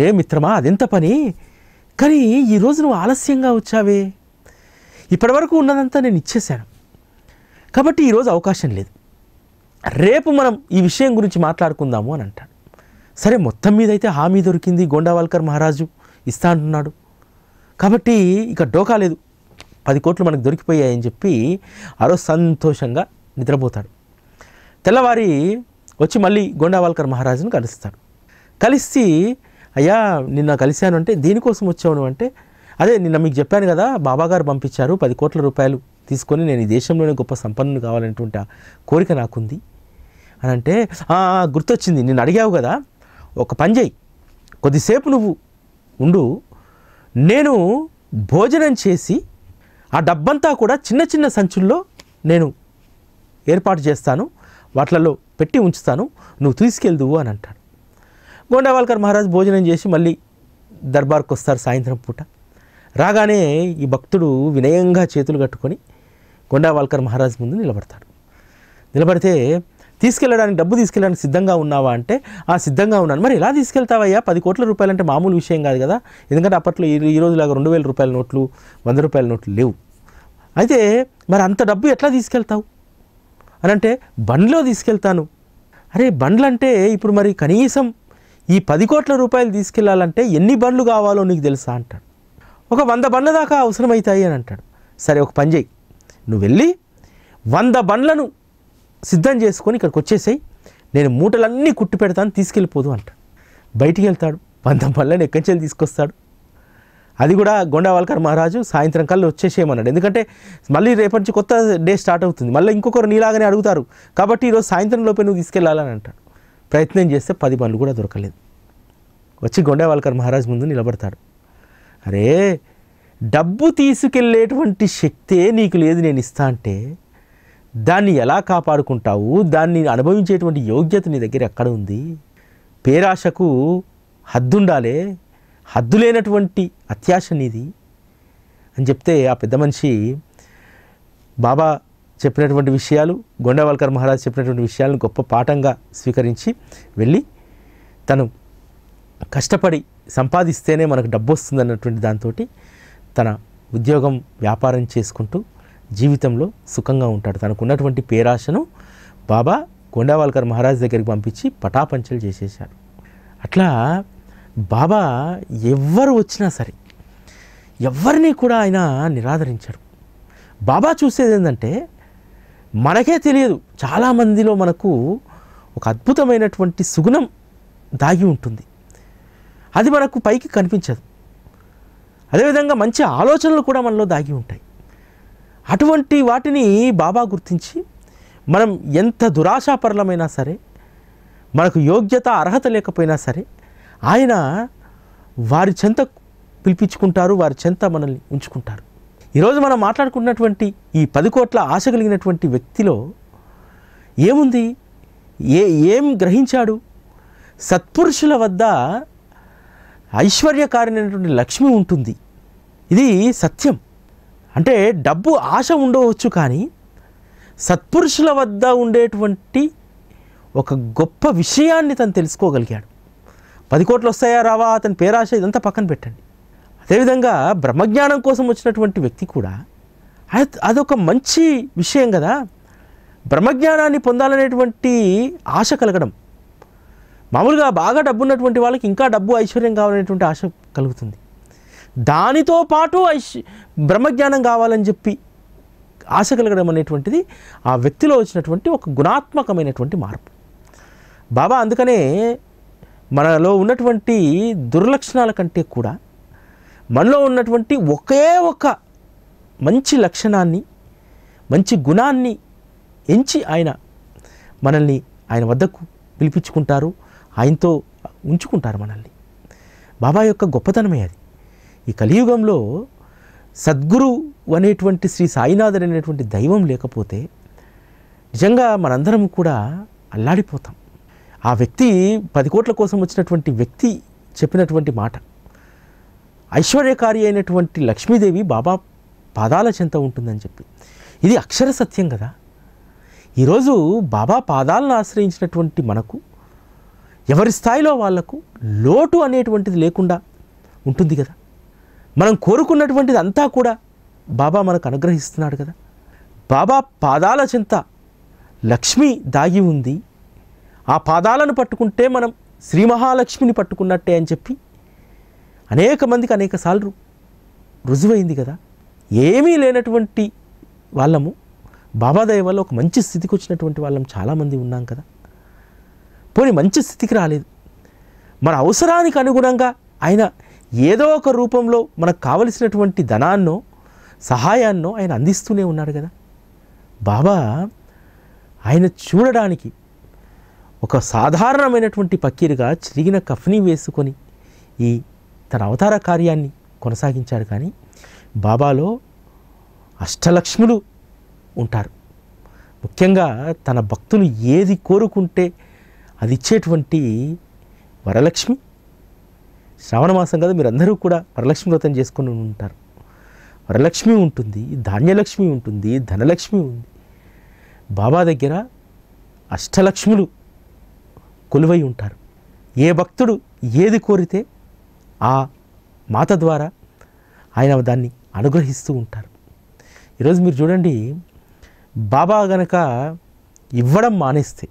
రే మిత్రమా అదెంత పని కానీ ఈరోజు నువ్వు ఆలస్యంగా వచ్చావే ఇప్పటివరకు ఉన్నదంతా నేను ఇచ్చేశాను కాబట్టి ఈరోజు అవకాశం లేదు రేపు మనం ఈ విషయం గురించి మాట్లాడుకుందాము అని అంటాడు సరే మొత్తం మీద అయితే హామీ దొరికింది గోండావాల్కర్ మహారాజు ఇస్తా అంటున్నాడు కాబట్టి ఇక డోకా లేదు పది కోట్లు మనకు దొరికిపోయాయని చెప్పి ఆరో సంతోషంగా నిద్రపోతాడు తెల్లవారి వచ్చి మళ్ళీ గోండావాల్కర్ మహారాజును కలుస్తాడు కలిసి అయ్యా నిన్న కలిశాను అంటే దీనికోసం వచ్చావు అంటే అదే నిన్న మీకు చెప్పాను కదా బాబాగారు పంపించారు పది కోట్ల రూపాయలు తీసుకొని నేను ఈ దేశంలోనే గొప్ప సంపన్నులు కావాలనేటువంటి కోరిక నాకుంది అని అంటే గుర్తొచ్చింది నేను అడిగావు కదా ఒక పని చేయి కొద్దిసేపు నువ్వు ఉండు నేను భోజనం చేసి ఆ డబ్బంతా కూడా చిన్న చిన్న సంచుల్లో నేను ఏర్పాటు చేస్తాను వాటిలలో పెట్టి ఉంచుతాను నువ్వు తీసుకెళ్దువు అని అంటాడు గోండావాల్కర్ మహారాజ్ భోజనం చేసి మళ్ళీ దర్బార్కు వస్తారు సాయంత్రం పూట రాగానే ఈ భక్తుడు వినయంగా చేతులు కట్టుకొని గొండావాల్కర్ మహారాజ్ ముందు నిలబడతాడు నిలబడితే తీసుకెళ్ళడానికి డబ్బు తీసుకెళ్ళడానికి సిద్ధంగా ఉన్నావా అంటే ఆ సిద్ధంగా ఉన్నాను మరి ఎలా తీసుకెళ్తావయ్యా పది కోట్ల రూపాయలు అంటే మామూలు విషయం కాదు కదా ఎందుకంటే అప్పట్లో ఈ ఈ రోజులాగా రెండు వేల రూపాయల నోట్లు వంద రూపాయల నోట్లు లేవు అయితే మరి అంత డబ్బు ఎట్లా తీసుకెళ్తావు అని అంటే బండ్లో తీసుకెళ్తాను అరే బండ్లంటే ఇప్పుడు మరి కనీసం ఈ పది కోట్ల రూపాయలు తీసుకెళ్లాలంటే ఎన్ని బండ్లు కావాలో నీకు తెలుసా అంటాడు ఒక వంద బండ్ల దాకా అవసరమవుతాయి అని అంటాడు సరే ఒక పని చేయి నువ్వు వెళ్ళి వంద బండ్లను సిద్ధం చేసుకొని ఇక్కడికి వచ్చేసాయి నేను మూటలన్నీ కుట్టి పెడతాను తీసుకెళ్ళిపోదు అంటాడు బయటికి వెళ్తాడు వంద బండ్లను ఎక్కడి తీసుకొస్తాడు అది కూడా గొండవాల్కర్ మహారాజు సాయంత్రం కల్లా వచ్చేసేయమన్నాడు ఎందుకంటే మళ్ళీ రేపటి నుంచి కొత్త డే స్టార్ట్ అవుతుంది మళ్ళీ ఇంకొకరు నీలాగానే అడుగుతారు కాబట్టి ఈరోజు సాయంత్రం లోపే నువ్వు తీసుకెళ్ళాలని అంటాడు ప్రయత్నం చేస్తే పది పనులు కూడా దొరకలేదు వచ్చి గొండేవాల్కర్ మహారాజ్ ముందు నిలబడతాడు అరే డబ్బు తీసుకెళ్ళేటువంటి శక్తే నీకు లేదు నేను ఇస్తా అంటే దాన్ని ఎలా కాపాడుకుంటావు దాన్ని అనుభవించేటువంటి యోగ్యత నీ దగ్గర ఎక్కడ ఉంది పేరాశకు హద్దుండాలే హద్దు లేనటువంటి అత్యాశ నీది అని చెప్తే ఆ పెద్ద మనిషి బాబా చెప్పినటువంటి విషయాలు గొండవల్కర్ మహారాజు చెప్పినటువంటి విషయాలను గొప్ప పాఠంగా స్వీకరించి వెళ్ళి తను కష్టపడి సంపాదిస్తేనే మనకు డబ్బు వస్తుంది అన్నటువంటి దాంతో తన ఉద్యోగం వ్యాపారం చేసుకుంటూ జీవితంలో సుఖంగా ఉంటాడు తనకు ఉన్నటువంటి పేరాశను బాబా గొండవాల్కర్ మహారాజ్ దగ్గరికి పంపించి పటాపంచలు చేసేసాడు అట్లా బాబా ఎవ్వరు వచ్చినా సరే ఎవరిని కూడా ఆయన నిరాదరించారు బాబా చూసేది ఏంటంటే మనకే తెలియదు చాలామందిలో మనకు ఒక అద్భుతమైనటువంటి సుగుణం దాగి ఉంటుంది అది మనకు పైకి కనిపించదు అదేవిధంగా మంచి ఆలోచనలు కూడా మనలో దాగి ఉంటాయి అటువంటి వాటిని బాబా గుర్తించి మనం ఎంత దురాశాపరలమైనా సరే మనకు యోగ్యత అర్హత లేకపోయినా సరే ఆయన వారి చెంత పిలిపించుకుంటారు వారి చెంత మనల్ని ఉంచుకుంటారు ఈరోజు మనం మాట్లాడుకున్నటువంటి ఈ పది కోట్ల ఆశ కలిగినటువంటి వ్యక్తిలో ఏముంది ఏ ఏం గ్రహించాడు సత్పురుషుల వద్ద ఐశ్వర్యకారైనటువంటి లక్ష్మి ఉంటుంది ఇది సత్యం అంటే డబ్బు ఆశ ఉండవచ్చు కానీ సత్పురుషుల వద్ద ఉండేటువంటి ఒక గొప్ప విషయాన్ని తను తెలుసుకోగలిగాడు పది కోట్లు వస్తాయా రావా అతని పేరాశ ఇదంతా పక్కన పెట్టండి అదేవిధంగా బ్రహ్మజ్ఞానం కోసం వచ్చినటువంటి వ్యక్తి కూడా అదొక మంచి విషయం కదా బ్రహ్మజ్ఞానాన్ని పొందాలనేటువంటి ఆశ కలగడం మామూలుగా బాగా డబ్బు ఉన్నటువంటి వాళ్ళకి ఇంకా డబ్బు ఐశ్వర్యం కావాలనేటువంటి ఆశ కలుగుతుంది దానితో పాటు ఐశ్వ బ్రహ్మజ్ఞానం కావాలని చెప్పి ఆశ కలగడం అనేటువంటిది ఆ వ్యక్తిలో వచ్చినటువంటి ఒక గుణాత్మకమైనటువంటి మార్పు బాబా అందుకనే మనలో ఉన్నటువంటి దుర్లక్షణాల కంటే కూడా మనలో ఉన్నటువంటి ఒకే ఒక మంచి లక్షణాన్ని మంచి గుణాన్ని ఎంచి ఆయన మనల్ని ఆయన వద్దకు పిలిపించుకుంటారు ఆయనతో ఉంచుకుంటారు మనల్ని బాబా యొక్క గొప్పతనమే అది ఈ కలియుగంలో సద్గురు అనేటువంటి శ్రీ సాయినాథర్ అనేటువంటి దైవం లేకపోతే నిజంగా మనందరం కూడా అల్లాడిపోతాం ఆ వ్యక్తి పది కోట్ల కోసం వచ్చినటువంటి వ్యక్తి చెప్పినటువంటి మాట ఐశ్వర్యకారి అయినటువంటి లక్ష్మీదేవి బాబా పాదాల చెంత ఉంటుందని చెప్పి ఇది అక్షర సత్యం కదా ఈరోజు బాబా పాదాలను ఆశ్రయించినటువంటి మనకు ఎవరి స్థాయిలో వాళ్లకు లోటు అనేటువంటిది లేకుండా ఉంటుంది కదా మనం కోరుకున్నటువంటిది అంతా కూడా బాబా మనకు అనుగ్రహిస్తున్నాడు కదా బాబా పాదాల చింత లక్ష్మి దాగి ఉంది ఆ పాదాలను పట్టుకుంటే మనం శ్రీ మహాలక్ష్మిని పట్టుకున్నట్టే అని చెప్పి అనేక మందికి అనేక సార్లు రుజువైంది కదా ఏమీ లేనటువంటి వాళ్ళము బాబాదయ వల్ల ఒక మంచి స్థితికి వచ్చినటువంటి వాళ్ళం చాలామంది ఉన్నాం కదా పోనీ మంచి స్థితికి రాలేదు మన అవసరానికి అనుగుణంగా ఆయన ఏదో ఒక రూపంలో మనకు కావలసినటువంటి ధనాన్నో సహాయాన్నో ఆయన అందిస్తూనే ఉన్నాడు కదా బాబా ఆయన చూడడానికి ఒక సాధారణమైనటువంటి పక్కీరుగా చిరిగిన కఫ్ని వేసుకొని ఈ తన అవతార కార్యాన్ని కొనసాగించాడు కానీ బాబాలో అష్టలక్ష్ములు ఉంటారు ముఖ్యంగా తన భక్తులు ఏది కోరుకుంటే అది ఇచ్చేటువంటి వరలక్ష్మి శ్రావణ మాసం కదా మీరందరూ కూడా వరలక్ష్మి వ్రతం చేసుకుని ఉంటారు వరలక్ష్మి ఉంటుంది ధాన్యలక్ష్మి ఉంటుంది ధనలక్ష్మి ఉంది బాబా దగ్గర అష్టలక్ష్ములు కొలువై ఉంటారు ఏ భక్తుడు ఏది కోరితే ఆ మాత ద్వారా ఆయన దాన్ని అనుగ్రహిస్తూ ఉంటారు ఈరోజు మీరు చూడండి బాబా గనక ఇవ్వడం మానేస్తే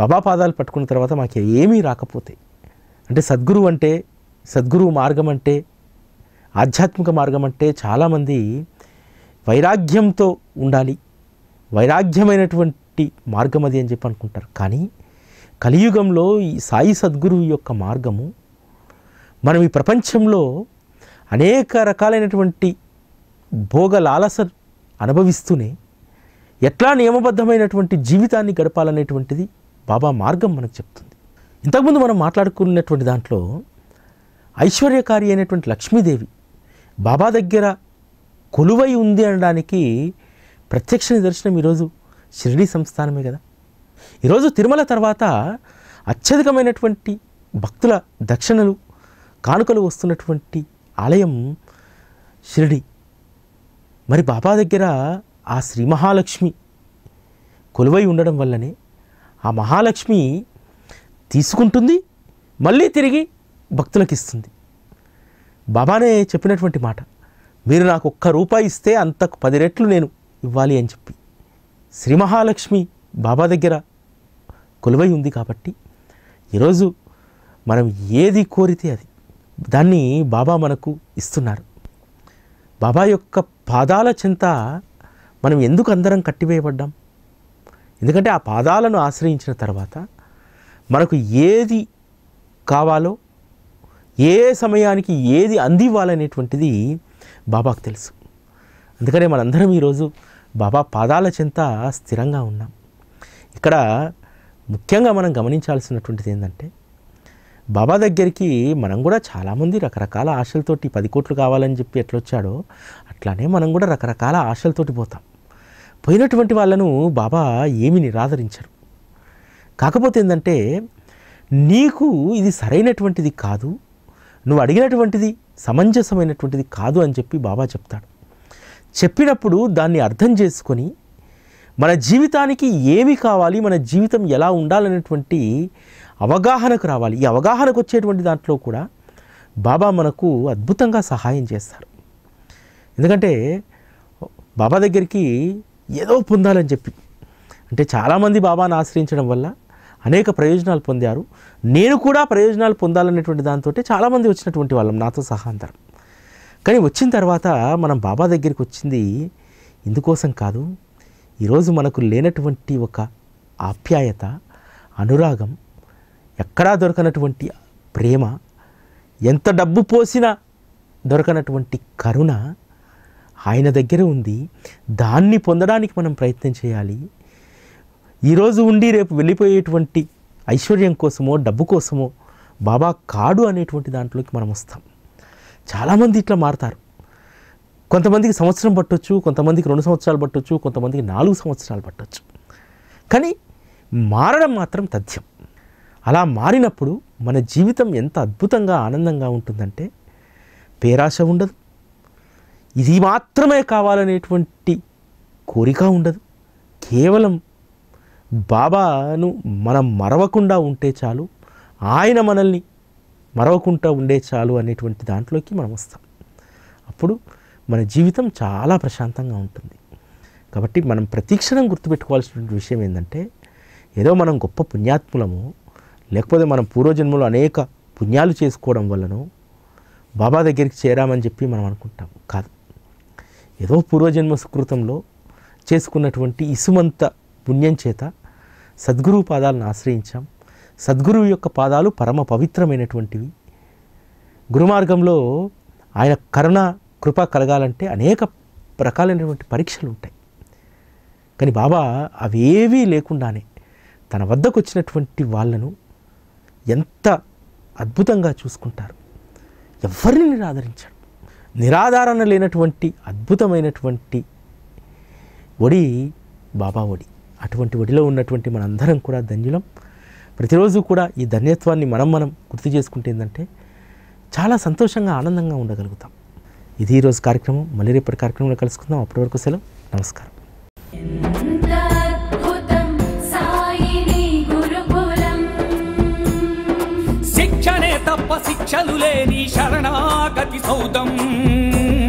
బాబా పాదాలు పట్టుకున్న తర్వాత మాకు ఏమీ రాకపోతే అంటే సద్గురువు అంటే సద్గురువు మార్గం అంటే ఆధ్యాత్మిక మార్గం అంటే చాలామంది వైరాగ్యంతో ఉండాలి వైరాగ్యమైనటువంటి మార్గం అది అని చెప్పి అనుకుంటారు కానీ కలియుగంలో ఈ సాయి సద్గురువు యొక్క మార్గము మనం ఈ ప్రపంచంలో అనేక రకాలైనటువంటి భోగ లాలస అనుభవిస్తూనే ఎట్లా నియమబద్ధమైనటువంటి జీవితాన్ని గడపాలనేటువంటిది బాబా మార్గం మనకు చెప్తుంది ఇంతకుముందు మనం మాట్లాడుకున్నటువంటి దాంట్లో ఐశ్వర్యకారి అయినటువంటి లక్ష్మీదేవి బాబా దగ్గర కొలువై ఉంది అనడానికి ప్రత్యక్ష నిదర్శనం ఈరోజు షిరిడీ సంస్థానమే కదా ఈరోజు తిరుమల తర్వాత అత్యధికమైనటువంటి భక్తుల దక్షిణలు కానుకలు వస్తున్నటువంటి ఆలయం షిరిడి మరి బాబా దగ్గర ఆ శ్రీ మహాలక్ష్మి కొలువై ఉండడం వల్లనే ఆ మహాలక్ష్మి తీసుకుంటుంది మళ్ళీ తిరిగి భక్తులకు ఇస్తుంది బాబానే చెప్పినటువంటి మాట మీరు నాకు ఒక్క రూపాయి ఇస్తే అంతకు పది రెట్లు నేను ఇవ్వాలి అని చెప్పి శ్రీ మహాలక్ష్మి బాబా దగ్గర కొలువై ఉంది కాబట్టి ఈరోజు మనం ఏది కోరితే అది దాన్ని బాబా మనకు ఇస్తున్నారు బాబా యొక్క పాదాల చెంత మనం ఎందుకు అందరం కట్టివేయబడ్డాం ఎందుకంటే ఆ పాదాలను ఆశ్రయించిన తర్వాత మనకు ఏది కావాలో ఏ సమయానికి ఏది అందివ్వాలనేటువంటిది బాబాకు తెలుసు అందుకనే మనందరం ఈరోజు బాబా పాదాల చెంత స్థిరంగా ఉన్నాం ఇక్కడ ముఖ్యంగా మనం గమనించాల్సినటువంటిది ఏంటంటే బాబా దగ్గరికి మనం కూడా చాలామంది రకరకాల ఆశలతోటి పది కోట్లు కావాలని చెప్పి ఎట్లొచ్చాడో అట్లానే మనం కూడా రకరకాల ఆశలతోటి పోతాం పోయినటువంటి వాళ్ళను బాబా ఏమి నిరాదరించరు కాకపోతే ఏంటంటే నీకు ఇది సరైనటువంటిది కాదు నువ్వు అడిగినటువంటిది సమంజసమైనటువంటిది కాదు అని చెప్పి బాబా చెప్తాడు చెప్పినప్పుడు దాన్ని అర్థం చేసుకొని మన జీవితానికి ఏమి కావాలి మన జీవితం ఎలా ఉండాలనేటువంటి అవగాహనకు రావాలి ఈ అవగాహనకు వచ్చేటువంటి దాంట్లో కూడా బాబా మనకు అద్భుతంగా సహాయం చేస్తారు ఎందుకంటే బాబా దగ్గరికి ఏదో పొందాలని చెప్పి అంటే చాలామంది బాబాను ఆశ్రయించడం వల్ల అనేక ప్రయోజనాలు పొందారు నేను కూడా ప్రయోజనాలు పొందాలనేటువంటి దాంతో చాలామంది వచ్చినటువంటి వాళ్ళం నాతో సహా అందరం కానీ వచ్చిన తర్వాత మనం బాబా దగ్గరికి వచ్చింది ఇందుకోసం కాదు ఈరోజు మనకు లేనటువంటి ఒక ఆప్యాయత అనురాగం ఎక్కడా దొరకనటువంటి ప్రేమ ఎంత డబ్బు పోసినా దొరకనటువంటి కరుణ ఆయన దగ్గర ఉంది దాన్ని పొందడానికి మనం ప్రయత్నం చేయాలి ఈరోజు ఉండి రేపు వెళ్ళిపోయేటువంటి ఐశ్వర్యం కోసమో డబ్బు కోసమో బాబా కాడు అనేటువంటి దాంట్లోకి మనం వస్తాం చాలామంది ఇట్లా మారుతారు కొంతమందికి సంవత్సరం పట్టొచ్చు కొంతమందికి రెండు సంవత్సరాలు పట్టొచ్చు కొంతమందికి నాలుగు సంవత్సరాలు పట్టొచ్చు కానీ మారడం మాత్రం తథ్యం అలా మారినప్పుడు మన జీవితం ఎంత అద్భుతంగా ఆనందంగా ఉంటుందంటే పేరాశ ఉండదు ఇది మాత్రమే కావాలనేటువంటి కోరిక ఉండదు కేవలం బాబాను మనం మరవకుండా ఉంటే చాలు ఆయన మనల్ని మరవకుండా ఉండే చాలు అనేటువంటి దాంట్లోకి మనం వస్తాం అప్పుడు మన జీవితం చాలా ప్రశాంతంగా ఉంటుంది కాబట్టి మనం ప్రతీక్షణం గుర్తుపెట్టుకోవాల్సినటువంటి విషయం ఏంటంటే ఏదో మనం గొప్ప పుణ్యాత్ములము లేకపోతే మనం పూర్వజన్మలో అనేక పుణ్యాలు చేసుకోవడం వలన బాబా దగ్గరికి చేరామని చెప్పి మనం అనుకుంటాం కాదు ఏదో పూర్వజన్మ సుకృతంలో చేసుకున్నటువంటి ఇసుమంత పుణ్యం చేత సద్గురువు పాదాలను ఆశ్రయించాం సద్గురువు యొక్క పాదాలు పరమ పవిత్రమైనటువంటివి గురుమార్గంలో ఆయన కరుణ కృప కలగాలంటే అనేక రకాలైనటువంటి పరీక్షలు ఉంటాయి కానీ బాబా అవేవీ లేకుండానే తన వద్దకు వచ్చినటువంటి వాళ్ళను ఎంత అద్భుతంగా చూసుకుంటారు ఎవరిని నిరాదరించాడు నిరాధారణ లేనటువంటి అద్భుతమైనటువంటి ఒడి బాబా ఒడి అటువంటి ఒడిలో ఉన్నటువంటి మనందరం కూడా ధన్యులం ప్రతిరోజు కూడా ఈ ధన్యత్వాన్ని మనం మనం గుర్తు చేసుకుంటే ఏంటంటే చాలా సంతోషంగా ఆనందంగా ఉండగలుగుతాం ఇది ఈరోజు కార్యక్రమం మళ్ళీ రేపటి కార్యక్రమంలో కలుసుకుందాం అప్పటి వరకు సెలవు నమస్కారం శిక్షణే తప్ప శిక్షలు లేని శరణాగతి సౌదం